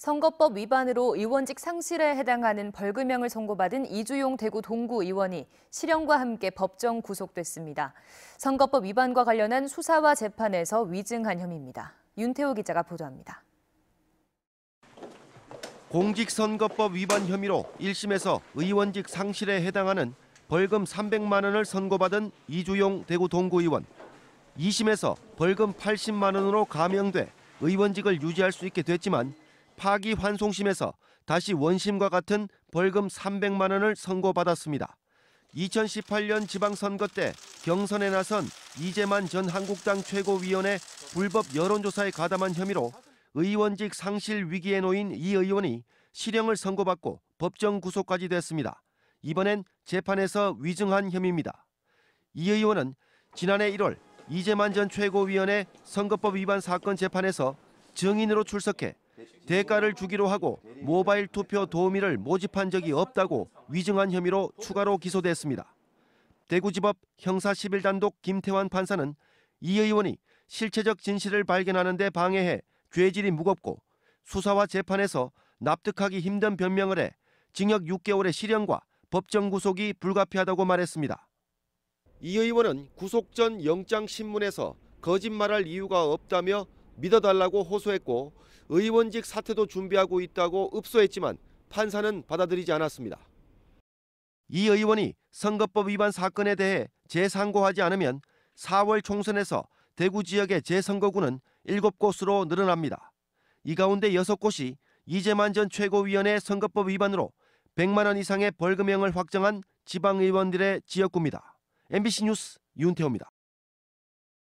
선거법 위반으로 의원직 상실에 해당하는 벌금형을 선고받은 이주용 대구 동구 의원이 실형과 함께 법정 구속됐습니다. 선거법 위반과 관련한 수사와 재판에서 위증한 혐의입니다. 윤태호 기자가 보도합니다. 공직선거법 위반 혐의로 1심에서 의원직 상실에 해당하는 벌금 300만 원을 선고받은 이주용 대구 동구 의원. 2심에서 벌금 80만 원으로 감형돼 의원직을 유지할 수 있게 됐지만 파기환송심에서 다시 원심과 같은 벌금 300만 원을 선고받았습니다. 2018년 지방선거 때 경선에 나선 이재만 전 한국당 최고위원의 불법 여론조사에 가담한 혐의로 의원직 상실 위기에 놓인 이 의원이 실형을 선고받고 법정 구속까지 됐습니다. 이번엔 재판에서 위증한 혐의입니다. 이 의원은 지난해 1월 이재만 전 최고위원의 선거법 위반 사건 재판에서 증인으로 출석해 대가를 주기로 하고 모바일 투표 도우미를 모집한 적이 없다고 위증한 혐의로 추가로 기소됐습니다. 대구지법 형사 11단독 김태환 판사는 이 의원이 실체적 진실을 발견하는 데 방해해 죄질이 무겁고 수사와 재판에서 납득하기 힘든 변명을 해 징역 6개월의 실형과 법정 구속이 불가피하다고 말했습니다. 이 의원은 구속 전 영장 신문에서 거짓말할 이유가 없다며 믿어달라고 호소했고 의원직 사퇴도 준비하고 있다고 읍소했지만 판사는 받아들이지 않았습니다. 이 의원이 선거법 위반 사건에 대해 재상고하지 않으면 4월 총선에서 대구 지역의 재선거구는 7곳으로 늘어납니다. 이 가운데 6곳이 이재만 전 최고위원회 선거법 위반으로 100만 원 이상의 벌금형을 확정한 지방의원들의 지역구입니다. MBC 뉴스 윤태호입니다.